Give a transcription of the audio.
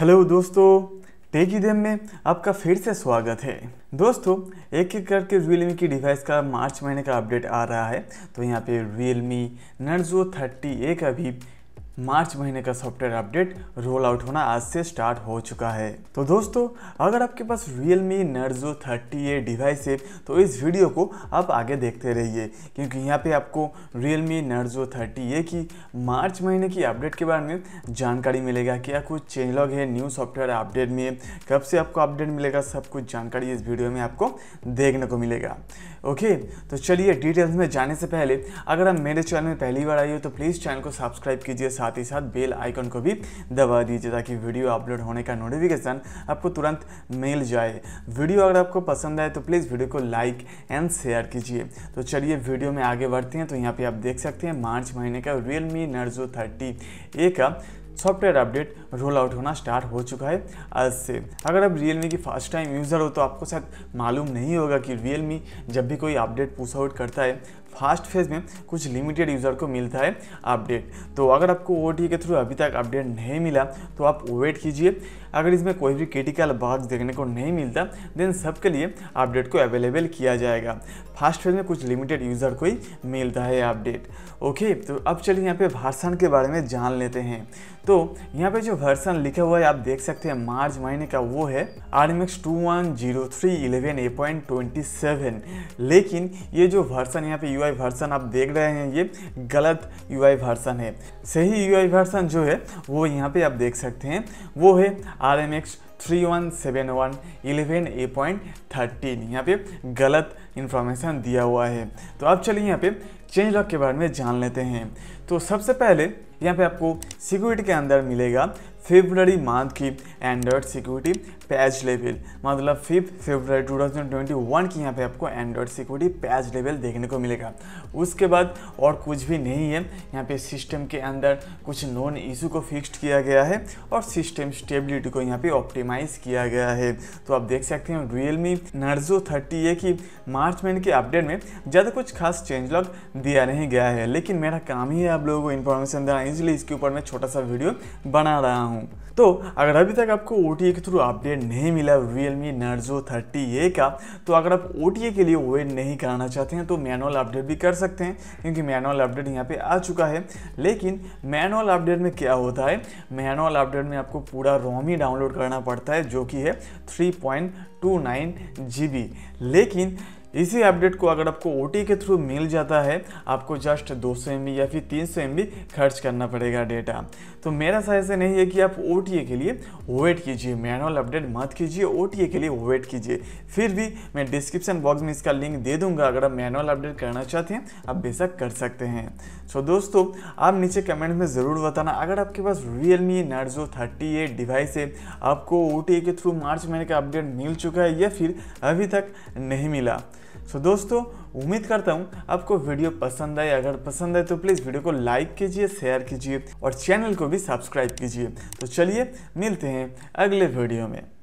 hello दोस्तों टेकी them में आपका फिर से स्वागत है दोस्तों एक एक करके रियलमी की डिवाइस का मार्च महीने का अपडेट आ रहा है तो यहाँ पे रियलमी नर्जो थर्टी ए का भी मार्च महीने का सॉफ्टवेयर अपडेट रोल आउट होना आज से स्टार्ट हो चुका है तो दोस्तों अगर आपके पास Realme Narzo thirty A device है तो इस वीडियो को आप आगे देखते रहिए क्योंकि यहाँ पे आपको Realme Narzo thirty A की मार्च महीने की अपडेट के बारे में जानकारी मिलेगा क्या कुछ चेंजलॉग है न्यू सॉफ्टवेयर अपडेट में कब से आपको अपडेट मिलेगा सब कुछ जानकारी इस वीडियो में आपको देखने को मिलेगा ओके तो चलिए डिटेल्स में जाने से पहले अगर आप मेरे चैनल में पहली बार आई हो तो प्लीज़ चैनल को सब्सक्राइब कीजिए साथ साथ ही साथ बेल आइकन को भी दबा दीजिए ताकि वीडियो अपलोड होने का नोटिफिकेशन आपको तुरंत मिल जाए वीडियो अगर आपको पसंद आए तो प्लीज़ वीडियो को लाइक एंड शेयर कीजिए तो चलिए वीडियो में आगे बढ़ते हैं तो यहाँ पर आप देख सकते हैं मार्च महीने का Realme Narzo thirty A का सॉफ्टवेयर अपडेट रोल आउट होना स्टार्ट हो चुका है आज से अगर आप रियल की फर्स्ट टाइम यूज़र हो तो आपको शायद मालूम नहीं होगा कि रियल जब भी कोई अपडेट पुश आउट करता है फास्ट फेज में कुछ लिमिटेड यूज़र को मिलता है अपडेट तो अगर आपको ओ के थ्रू अभी तक अपडेट नहीं मिला तो आप वेट कीजिए अगर इसमें कोई भी क्रिटिकल बाग देखने को नहीं मिलता देन सबके लिए अपडेट को अवेलेबल किया जाएगा फास्ट फेज में कुछ लिमिटेड यूज़र को ही मिलता है अपडेट ओके तो अब चलिए यहाँ पे भाषण के बारे में जान लेते हैं तो यहाँ पे जो वर्सन लिखा हुआ है आप देख सकते हैं मार्च महीने का वो है R M X two one zero three eleven A point twenty seven लेकिन ये जो वर्सन यहाँ पे यू आई वर्सन आप देख रहे हैं ये गलत यू आई वर्सन है सही यू आई वर्सन जो है वो यहाँ पे आप देख सकते हैं वो है R M X three one seven one eleven A point thirteen यहाँ पे गलत इन्फॉर्मेशन दिया हुआ है तो अब चलिए यहाँ पे चेंज लॉक के बारे में जान लेते हैं तो सबसे पहले यहाँ पे आपको सिक्योरिटी के अंदर मिलेगा फेबररी मंथ की एंड्रॉयड सिक्योरिटी पैच लेवल मतलब फिफ्थ फेबररी 2021 की यहाँ पे आपको एंड्रॉयड सिक्योरिटी पैच लेवल देखने को मिलेगा उसके बाद और कुछ भी नहीं है यहाँ पे सिस्टम के अंदर कुछ नॉन इशू को फिक्स्ड किया गया है और सिस्टम स्टेबिलिटी को यहाँ पे ऑप्टिमाइज किया गया है तो आप देख सकते हैं Realme Narzo thirty A की मार्च महीने के अपडेट में ज़्यादा कुछ खास चेंज लॉग दिया नहीं गया है लेकिन मेरा काम ही है आप लोगों को इन्फॉर्मेशन देना इसलिए इसके ऊपर मैं छोटा सा वीडियो बना रहा हूँ हूँ तो अगर अभी तक आपको ओ के थ्रू अपडेट नहीं मिला Realme Narzo thirty A का तो अगर आप ओ के लिए वेट नहीं कराना चाहते हैं तो मैनुअल अपडेट भी कर सकते हैं क्योंकि मैनुअल अपडेट यहाँ पे आ चुका है लेकिन मैनुअल अपडेट में क्या होता है मैनुअल अपडेट में आपको पूरा रोम ही डाउनलोड करना पड़ता है जो कि है three point two nine G B लेकिन इसी अपडेट को अगर आपको ओ के थ्रू मिल जाता है आपको जस्ट दो सौ या फिर तीन सौ खर्च करना पड़ेगा डेटा तो मेरा सजेशन नहीं है कि आप ओ के लिए वेट कीजिए मैनुअल अपडेट मत कीजिए ओ के लिए वेट कीजिए फिर भी मैं डिस्क्रिप्शन बॉक्स में इसका लिंक दे दूंगा अगर आप मैनुअल अपडेट करना चाहते हैं आप बेशक कर सकते हैं सो दोस्तों आप नीचे कमेंट में ज़रूर बताना अगर आपके पास Realme Narzo thirty device है आपको ओ के थ्रू मार्च महीने का अपडेट मिल चुका है या फिर अभी तक नहीं मिला सो so, दोस्तों उम्मीद करता हूँ आपको वीडियो पसंद आए अगर पसंद आए तो प्लीज़ वीडियो को लाइक कीजिए शेयर कीजिए और चैनल को भी सब्सक्राइब कीजिए तो चलिए मिलते हैं अगले वीडियो में